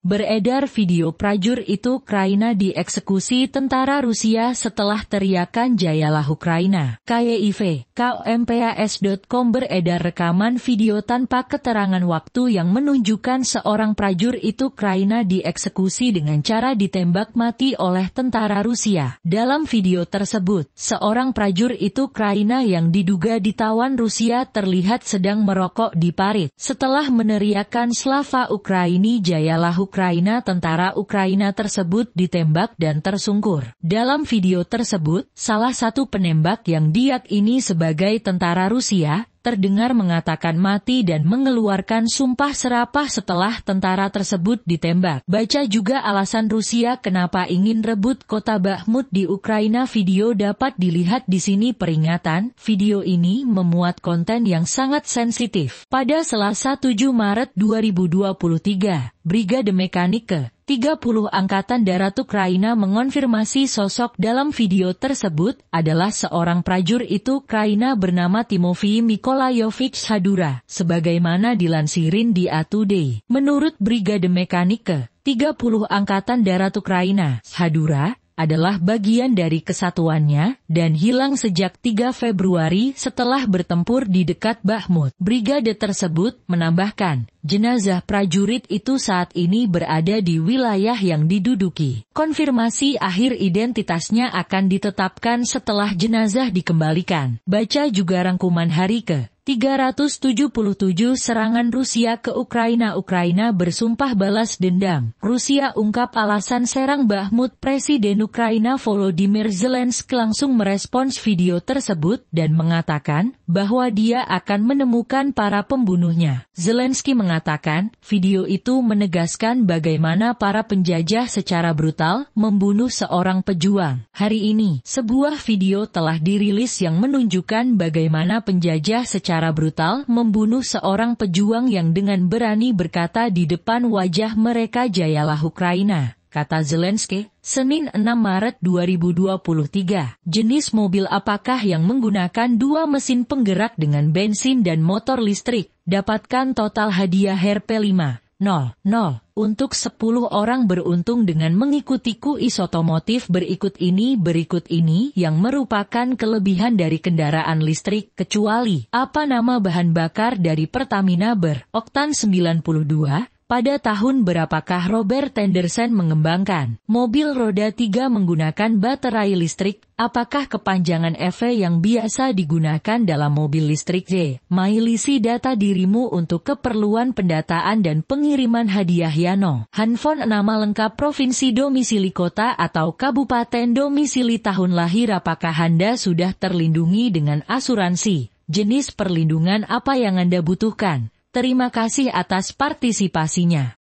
Beredar video prajur itu Ukraina dieksekusi tentara Rusia setelah teriakan Jayalah Ukraina. KYIV, e KMPAS.com beredar rekaman video tanpa keterangan waktu yang menunjukkan seorang prajur itu Ukraina dieksekusi dengan cara ditembak mati oleh tentara Rusia. Dalam video tersebut, seorang prajur itu Ukraina yang diduga ditawan Rusia terlihat sedang merokok di parit. Setelah meneriakan Slava Ukraini Jayalah Ukraina, Ukraina tentara Ukraina tersebut ditembak dan tersungkur. Dalam video tersebut, salah satu penembak yang ini sebagai tentara Rusia, terdengar mengatakan mati dan mengeluarkan sumpah serapah setelah tentara tersebut ditembak. Baca juga alasan Rusia kenapa ingin rebut kota Bakhmut di Ukraina. Video dapat dilihat di sini peringatan. Video ini memuat konten yang sangat sensitif. Pada Selasa 7 Maret 2023, Brigade Mekanike 30 Angkatan Darat Ukraina mengonfirmasi sosok dalam video tersebut adalah seorang prajurit Ukraina bernama Timofey Mikolayovich Hadura, sebagaimana dilansirin di A Today. Menurut Brigade Mekanike, 30 Angkatan Darat Ukraina, Hadura, adalah bagian dari kesatuannya dan hilang sejak 3 Februari setelah bertempur di dekat Bahmut. Brigade tersebut menambahkan, jenazah prajurit itu saat ini berada di wilayah yang diduduki. Konfirmasi akhir identitasnya akan ditetapkan setelah jenazah dikembalikan. Baca juga rangkuman hari ke 377 serangan Rusia ke Ukraina Ukraina bersumpah balas dendam. Rusia ungkap alasan serang Bahmut Presiden Ukraina Volodymyr Zelensky langsung merespons video tersebut dan mengatakan, bahwa dia akan menemukan para pembunuhnya. Zelensky mengatakan, video itu menegaskan bagaimana para penjajah secara brutal membunuh seorang pejuang. Hari ini, sebuah video telah dirilis yang menunjukkan bagaimana penjajah secara brutal membunuh seorang pejuang yang dengan berani berkata di depan wajah mereka jayalah Ukraina kata Zelensky, Senin 6 Maret 2023. Jenis mobil apakah yang menggunakan dua mesin penggerak dengan bensin dan motor listrik? Dapatkan total hadiah HRP 5. 0, 0, untuk 10 orang beruntung dengan mengikuti kuis otomotif berikut ini berikut ini yang merupakan kelebihan dari kendaraan listrik kecuali apa nama bahan bakar dari Pertamina ber oktan 92, pada tahun berapakah Robert Tenderson mengembangkan mobil roda tiga menggunakan baterai listrik? Apakah kepanjangan EV yang biasa digunakan dalam mobil listrik J? Mailisi data dirimu untuk keperluan pendataan dan pengiriman hadiah Yano. Handphone nama lengkap provinsi domisili kota atau kabupaten domisili tahun lahir apakah Anda sudah terlindungi dengan asuransi? Jenis perlindungan apa yang Anda butuhkan? Terima kasih atas partisipasinya.